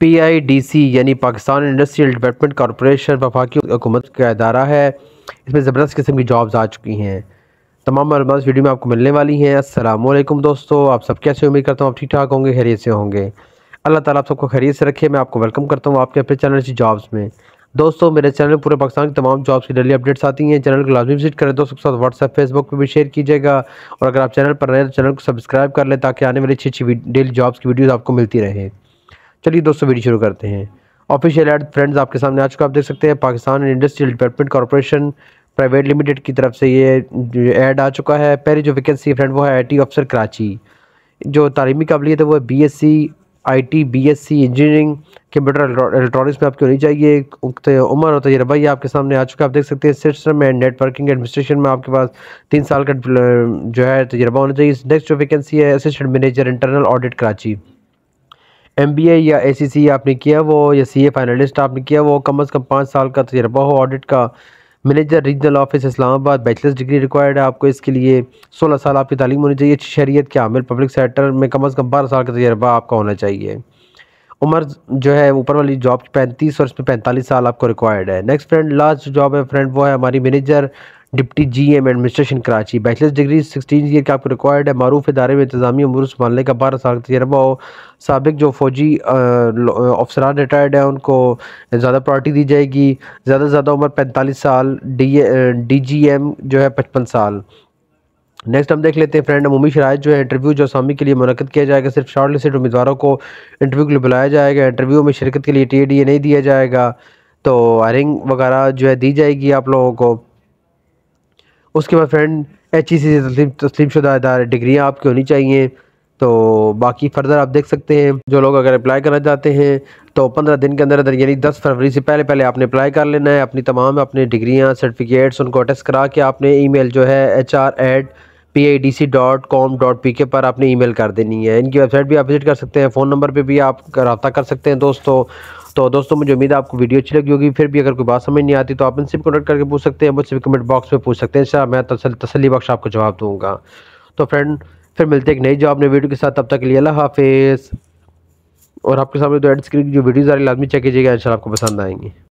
P I D सी यानी Pakistan Industrial Development corporation वफाकी हुकूमत का अदारा है इसमें ज़बरदस्त किस्म की जॉब्स आ चुकी हैं तमाम मालूम इस वीडियो में आपको मिलने वाली हैं असलम दोस्तों आप सब कैसे उम्मीद करता हूँ आप ठीक ठाक होंगे खैरियत से होंगे अल्लाह ताला आप सबको खैरियत से रखे मैं आपको वेलकम करता हूँ आपके अपने चैनल से जॉब्स में दोस्तों मेरे चैनल पूरे पाकिस्तान की तमाम जॉब्स की डेली अपडेट्स आती हैं चैनल को लाजमी विजिट करें दोस्तों के साथ व्हाट्सएप फेसबुक पर भी शेयर कीजिएगा और अगर आप चैनल पर रहें तो चैनल को सब्सक्राइब कर लें ताकि आने वाली अच्छी अच्छी डेली जॉब्स की वीडियोज़ आपको मिलती रहे चलिए दोस्तों वीडियो शुरू करते हैं ऑफिशियल एड फ्रेंड्स आपके सामने आ चुका आप देख सकते हैं Pakistan Industrial Development Corporation Private Limited की तरफ से ये ऐड आ चुका है पहली जो वैकेंसी फ्रेंड वो है आई अफसर कराची जो तालीमी काबिलियत है वो है B S C I T B S C engineering computer electronics में आपकी होनी चाहिए उम्र और तजर्बा ये आपके सामने आ चुका है आप देख सकते हैं सिस्टम एंड नेटवर्किंग एडमिनिस्ट्रेशन में आपके पास तीन साल का जो है तजर्बा होना चाहिए नेक्स्ट जो वैकेंसी है assistant manager internal audit Karachi M B A या ए सी सी आपने किया वो या सी ए फाइनलिस्ट आपने किया वो कम अज़ कम पाँच साल का तजर्बा हो ऑडिट का manager regional office Islamabad bachelors degree required है आपको इसके लिए सोलह साल आपकी तालीम होनी चाहिए शहरीत के हामिल पब्लिक सेक्टर में कम अज़ कम बारह साल का तजर्बा आपका होना चाहिए उम्र जो है ऊपर वाली जॉब पैंतीस और इसमें पैंतालीस साल आपको रिक्वायर्ड है नेक्स्ट फ्रेंड लास्ट जॉब है फ्रेंड वो है हमारी manager deputy G M administration Karachi bachelors degree sixteen year के आपको रिक्वायर्ड है मरूफ इदारे में इंतजामी अमूर संभालने का बारह साल का तजर्बा हो सबक जो फौजी अफसरान रिटायर्ड हैं उनको ज़्यादा प्रायोरिटी दी जाएगी ज़्यादा से ज़्यादा उम्र पैंतालीस साल डी डी जी एम जो है पचपन साल नेक्स्ट हम देख लेते हैं फ्रेंड अमूमी शराज जो है इंटरव्यू जो असामी के लिए मुनद किया जाएगा सिर्फ शॉर्ट लिस्ट उम्मीदवारों को इंटरव्यू के लिए बुलाया जाएगा इंटरव्यू में शिरकत के लिए टी ए डी ए नहीं दिया जाएगा तो हायरिंग वगैरह जो है दी जाएगी आप लोगों को उसके बाद फ्रेंड एच ई सी से तस्लीम तस्लीम शुदा इदारे डिग्रियाँ आपकी होनी चाहिए तो बाकी फर्दर आप देख सकते हैं जो लोग अगर अप्लाई करना चाहते हैं तो पंद्रह दिन के अंदर अंदर यानी दस फरवरी से पहले पहले आपने अप्लाई कर लेना है अपनी तमाम अपने डिग्रियाँ सर्टिफिकेट्स उनको अटेस्ट करा के आपने ईमेल जो है H R at P I D C dot com dot P K पर आपने ई मेल कर देनी है इनकी वेबसाइट भी आप विज़िट कर सकते हैं फ़ोन नंबर पर भी आप रबा कर सकते हैं दोस्तों तो दोस्तों मुझे उम्मीद है आपको वीडियो अच्छी लगी होगी फिर भी अगर कोई बात समझ नहीं आती तो आप इनसे भी कॉन्टेक्ट करके पूछ सकते हैं मुझसे भी कमेंट बॉक्स में पूछ सकते हैं सर मैं तसली बख्श आपको जवाब दूँगा तो फ्रेंड फिर मिलते हैं एक नई जॉब नई वीडियो के साथ तब तक के लिए अल्लाह हाफिज़ और आपके सामने तो एड स्क्रीन की जो वीडियोज़ आ रही लाजमी चेक कीजिएगा इन आपको पसंद आएंगी